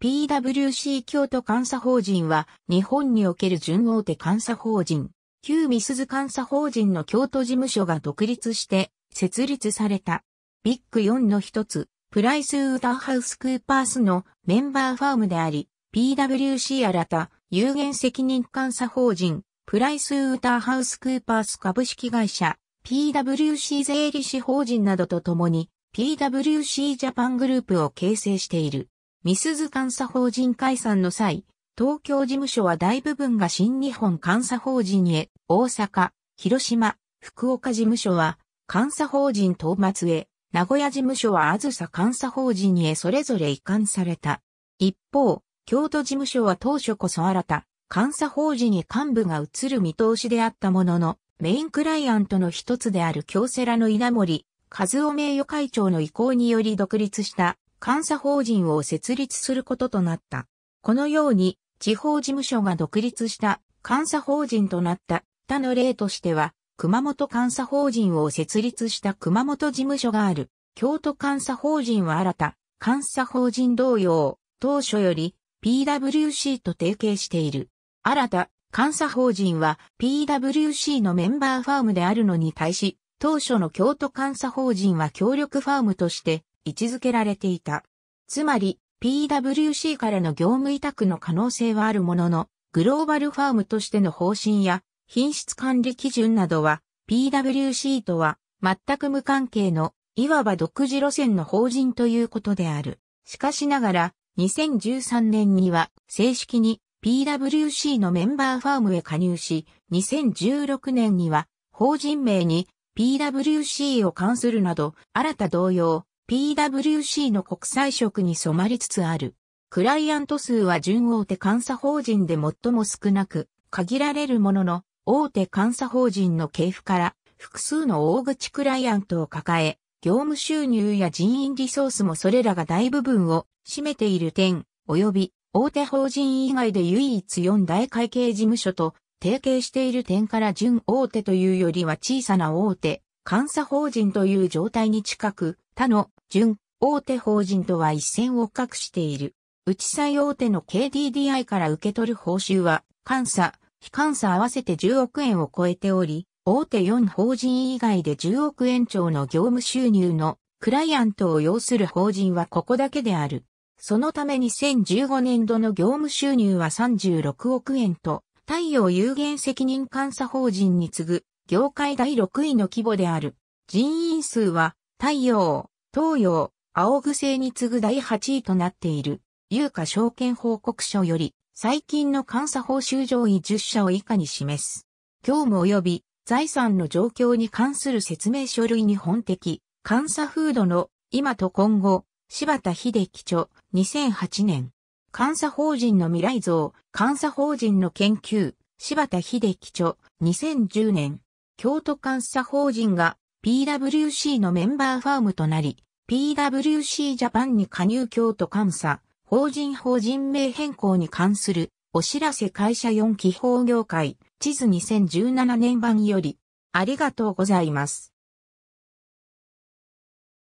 PWC 京都監査法人は、日本における準大手監査法人、旧ミスズ監査法人の京都事務所が独立して、設立された。ビッグ4の一つ、プライスウーターハウスクーパースのメンバーファームであり、PWC 新た、有限責任監査法人、プライスウーターハウスクーパース株式会社、PWC 税理士法人などとともに、PWC ジャパングループを形成している。ミスズ監査法人解散の際、東京事務所は大部分が新日本監査法人へ、大阪、広島、福岡事務所は監査法人東松へ、名古屋事務所はあずさ監査法人へそれぞれ移管された。一方、京都事務所は当初こそ新た、監査法人に幹部が移る見通しであったものの、メインクライアントの一つである京セラの稲森、和夫名誉会長の意向により独立した監査法人を設立することとなった。このように、地方事務所が独立した監査法人となった他の例としては、熊本監査法人を設立した熊本事務所がある、京都監査法人は新た、監査法人同様、当初より PWC と提携している。新た、監査法人は PWC のメンバーファームであるのに対し、当初の京都監査法人は協力ファームとして位置づけられていた。つまり、PWC からの業務委託の可能性はあるものの、グローバルファームとしての方針や品質管理基準などは PWC とは全く無関係のいわば独自路線の法人ということである。しかしながら2013年には正式に PWC のメンバーファームへ加入し、2016年には法人名に PWC を関するなど新た同様 PWC の国際色に染まりつつある。クライアント数は準大手監査法人で最も少なく、限られるものの、大手監査法人の系譜から複数の大口クライアントを抱え、業務収入や人員リソースもそれらが大部分を占めている点、及び大手法人以外で唯一四大会計事務所と提携している点から準大手というよりは小さな大手、監査法人という状態に近く、他の準大手法人とは一線を画している。内最大手の KDDI から受け取る報酬は、監査、非監査合わせて10億円を超えており、大手4法人以外で10億円超の業務収入のクライアントを要する法人はここだけである。そのため2015年度の業務収入は36億円と、太陽有限責任監査法人に次ぐ、業界第6位の規模である。人員数は太陽、東洋、青癖に次ぐ第8位となっている、有価証券報告書より、最近の監査報酬上位10社を以下に示す。業務及び財産の状況に関する説明書類に本的、監査風土の今と今後、柴田秀樹著、2008年。監査法人の未来像、監査法人の研究、柴田秀樹著、2010年。京都監査法人が PWC のメンバーファームとなり、PWC ジャパンに加入京都監査、法人法人名変更に関するお知らせ会社4基法業界地図2017年版よりありがとうございます。